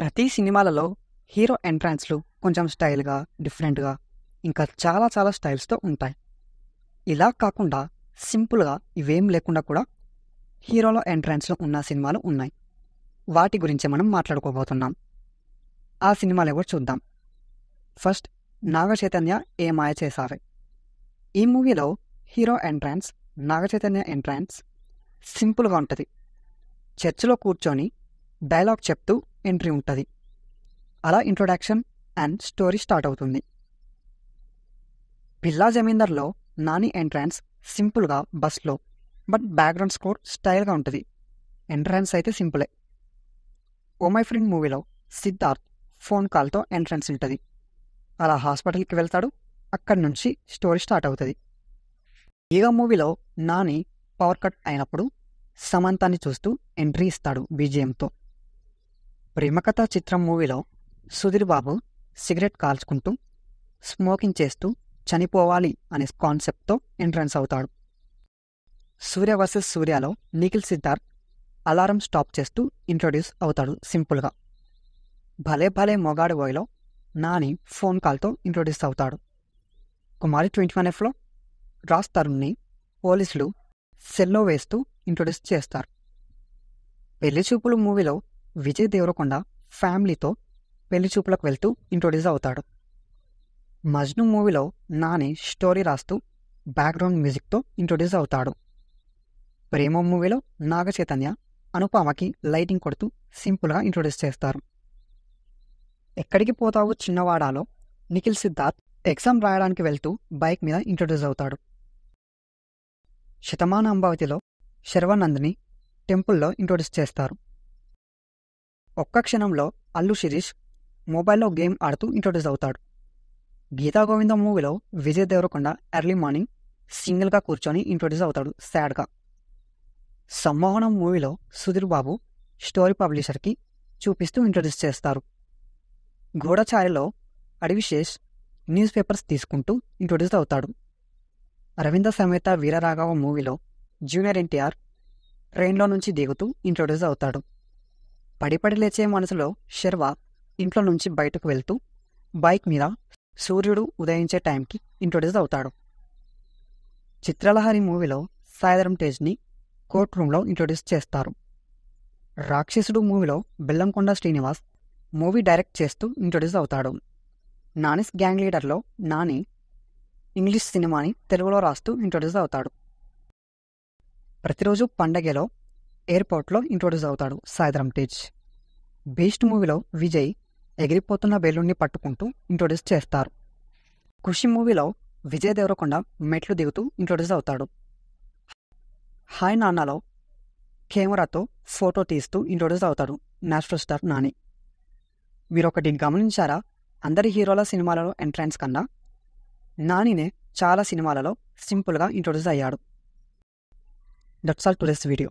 ప్రతి సినిమాలలో హీరో ఎంట్రాన్స్లు కొంచెం స్టైల్గా డిఫరెంట్గా ఇంకా చాలా చాలా స్టైల్స్తో ఉంటాయి ఇలా కాకుండా సింపుల్గా ఇవేం లేకుండా కూడా హీరోలో ఎంట్రాన్స్లో ఉన్న సినిమాలు ఉన్నాయి వాటి గురించి మనం మాట్లాడుకోబోతున్నాం ఆ సినిమాలు ఎవరు చూద్దాం ఫస్ట్ నాగ చైతన్య ఏ మాయ చేసావే ఈ మూవీలో hero entrance Naga Chaitanya entrance సింపుల్గా ఉంటుంది చర్చిలో కూర్చొని డైలాగ్ చెప్తూ ఎంట్రీ ఉంటుంది అలా ఇంట్రొడక్షన్ అండ్ స్టోరీ స్టార్ట్ అవుతుంది పిల్లా జమీందార్లో నాని ఎంట్రాన్స్ సింపుల్గా బస్లో బట్ బ్యాక్గ్రౌండ్ స్కోర్ స్టైల్గా ఉంటుంది ఎంట్రాన్స్ అయితే సింపులే ఓ మై ఫ్రెండ్ మూవీలో సిద్ధార్థ్ ఫోన్ కాల్తో ఎంట్రన్స్ ఉంటుంది అలా హాస్పిటల్కి వెళ్తాడు అక్కడి నుంచి స్టోరీ స్టార్ట్ అవుతుంది ఈగ మూవీలో నాని పవర్ కట్ అయినప్పుడు సమంతాన్ని చూస్తూ ఎంట్రీ ఇస్తాడు బీజిఎంతో ప్రేమకథ చిత్రం మూవీలో సుధీర్ బాబు సిగరెట్ కాల్చుకుంటూ స్మోకింగ్ చేస్తూ చనిపోవాలి అనే కాన్సెప్ట్తో ఎంట్రన్స్ అవుతాడు సూర్య వర్సెస్ సూర్యలో నిఖిల్ సిద్ధార్థ్ అలారం స్టాప్ చేస్తూ ఇంట్రొడ్యూస్ అవుతాడు సింపుల్గా భలే భలే మొగాడు బోయ్లో నాని ఫోన్ కాల్తో ఇంట్రొడ్యూస్ అవుతాడు కుమారి ట్వంటీ వన్ ఎఫ్లో రాజ్ తరుణ్ణి పోలీసులు సెల్లో వేస్తూ ఇంట్రొడ్యూస్ చేస్తారు పెళ్లి చూపులు మూవీలో విజయ్ దేవరకొండ ఫ్యామిలీతో పెళ్లి చూపులకు వెళ్తూ ఇంట్రొడ్యూస్ అవుతాడు మజ్ను మూవీలో నాని స్టోరీ రాస్తూ బ్యాక్గ్రౌండ్ మ్యూజిక్తో ఇంట్రొడ్యూస్ అవుతాడు ప్రేమ మూవీలో నాగచైతన్య అనుపమకి లైటింగ్ కొడుతూ సింపుల్గా ఇంట్రొడ్యూస్ చేస్తారు ఎక్కడికి పోతావు చిన్నవాడాలో నిఖిల్ సిద్ధార్థ్ ఎగ్జామ్ రాయడానికి వెళ్తూ బైక్ మీద ఇంట్రొడ్యూస్ అవుతాడు శతమాన అంబావతిలో శర్వానంద్ని టెంపుల్లో ఇంట్రొడ్యూస్ చేస్తారు ఒక్క క్షణంలో అల్లు శిరీష్ మొబైల్లో గేమ్ ఆడుతూ ఇంట్రొడ్యూస్ అవుతాడు గీతా గోవిందం మూవీలో విజయ్ దేవరకొండ ఎర్లీ మార్నింగ్ సింగిల్గా కూర్చొని ఇంట్రొడ్యూస్ అవుతాడు సాడ్గా సంమోహనం మూవీలో సుధీర్ బాబు స్టోరీ పబ్లిషర్కి చూపిస్తూ ఇంట్రొడ్యూస్ చేస్తారు గూఢచారిలో అడివిశేష్ న్యూస్ పేపర్స్ తీసుకుంటూ ఇంట్రొడ్యూస్ అవుతాడు అరవింద సమేత వీరరాఘవ మూవీలో జూనియర్ ఎన్టీఆర్ ట్రైన్లో నుంచి దిగుతూ ఇంట్రొడ్యూస్ అవుతాడు పడిపడి లేచే మనసులో శర్వ ఇంట్లో నుంచి బయటకు వెళ్తూ బైక్ మీద సూర్యుడు ఉదయించే టైంకి ఇంట్రొడ్యూస్ అవుతాడు చిత్రలహరి మూవీలో సాయిధరం తేజ్ని కోర్ట్ రూమ్లో ఇంట్రొడ్యూస్ చేస్తారు రాక్షసుడు మూవీలో బెల్లంకొండ శ్రీనివాస్ మూవీ డైరెక్ట్ చేస్తూ ఇంట్రొడ్యూస్ అవుతాడు నానిస్ గ్యాంగ్ లీడర్లో నాని ఇంగ్లీష్ సినిమాని తెలుగులో రాస్తూ ఇంట్రొడ్యూస్ అవుతాడు ప్రతిరోజు పండగలో ఎయిర్పోర్ట్లో ఇంట్రొడ్యూస్ అవుతాడు సాయిధరం తేజ్ బీస్ట్ మూవీలో విజయ్ ఎగిరిపోతున్న బెలూన్ని పట్టుకుంటూ ఇంట్రొడ్యూస్ చేస్తారు కృషి మూవీలో విజయ్ దేవరకొండ మెట్లు దిగుతూ ఇంట్రొడ్యూస్ అవుతాడు హాయ్ నాన్నలో కెమెరాతో ఫోటో తీస్తూ ఇంట్రొడ్యూస్ అవుతాడు నేషనల్ స్టార్ నాని మీరొకటి గమనించారా అందరి హీరోల సినిమాలలో ఎంట్రన్స్ కన్నా నానినే చాలా సినిమాలలో సింపుల్గా ఇంట్రొడ్యూస్ అయ్యాడు దట్స్ ఆల్ టుడేస్ వీడియో